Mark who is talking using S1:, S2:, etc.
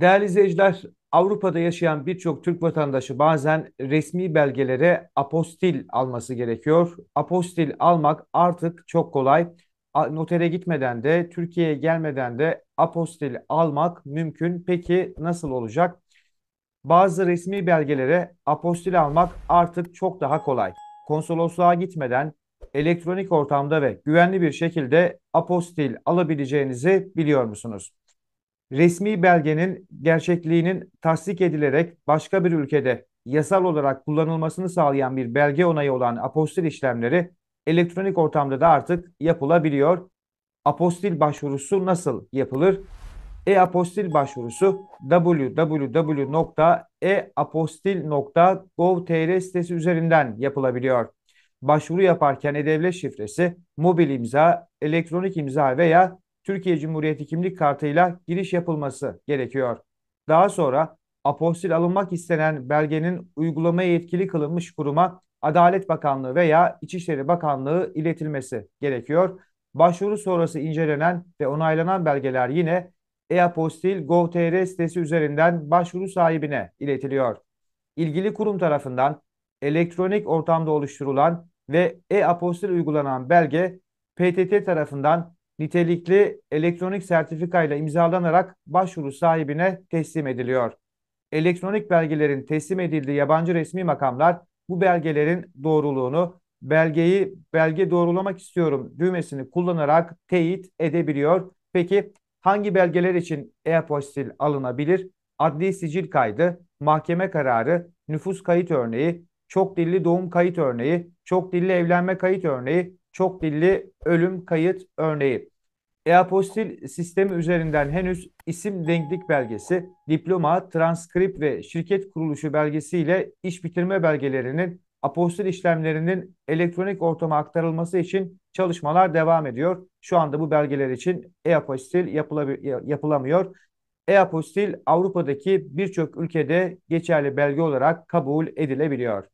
S1: Değerli izleyiciler, Avrupa'da yaşayan birçok Türk vatandaşı bazen resmi belgelere apostil alması gerekiyor. Apostil almak artık çok kolay. Notere gitmeden de, Türkiye'ye gelmeden de apostil almak mümkün. Peki nasıl olacak? Bazı resmi belgelere apostil almak artık çok daha kolay. Konsolosluğa gitmeden elektronik ortamda ve güvenli bir şekilde apostil alabileceğinizi biliyor musunuz? resmi belgenin gerçekliğinin tasdik edilerek başka bir ülkede yasal olarak kullanılmasını sağlayan bir belge onayı olan apostil işlemleri elektronik ortamda da artık yapılabiliyor. Apostil başvurusu nasıl yapılır? E-apostil başvurusu www.eapostil.gov.tr sitesi üzerinden yapılabiliyor. Başvuru yaparken e-devlet şifresi, mobil imza, elektronik imza veya Türkiye Cumhuriyeti kimlik kartıyla giriş yapılması gerekiyor. Daha sonra apostil alınmak istenen belgenin uygulamaya yetkili kılınmış kuruma Adalet Bakanlığı veya İçişleri Bakanlığı iletilmesi gerekiyor. Başvuru sonrası incelenen ve onaylanan belgeler yine e-apostil gov.tr sitesi üzerinden başvuru sahibine iletiliyor. İlgili kurum tarafından elektronik ortamda oluşturulan ve e-apostil uygulanan belge PTT tarafından nitelikli elektronik sertifikayla imzalanarak başvuru sahibine teslim ediliyor. Elektronik belgelerin teslim edildiği yabancı resmi makamlar bu belgelerin doğruluğunu belgeyi belge doğrulamak istiyorum düğmesini kullanarak teyit edebiliyor. Peki hangi belgeler için e apostil alınabilir? Adli sicil kaydı, mahkeme kararı, nüfus kayıt örneği, çok dilli doğum kayıt örneği, çok dilli evlenme kayıt örneği, çok dilli ölüm kayıt örneği. E-apostil sistemi üzerinden henüz isim denklik belgesi, diploma, transkript ve şirket kuruluşu belgesi ile iş bitirme belgelerinin apostil işlemlerinin elektronik ortama aktarılması için çalışmalar devam ediyor. Şu anda bu belgeler için e-apostil yapılamıyor. E-apostil Avrupa'daki birçok ülkede geçerli belge olarak kabul edilebiliyor.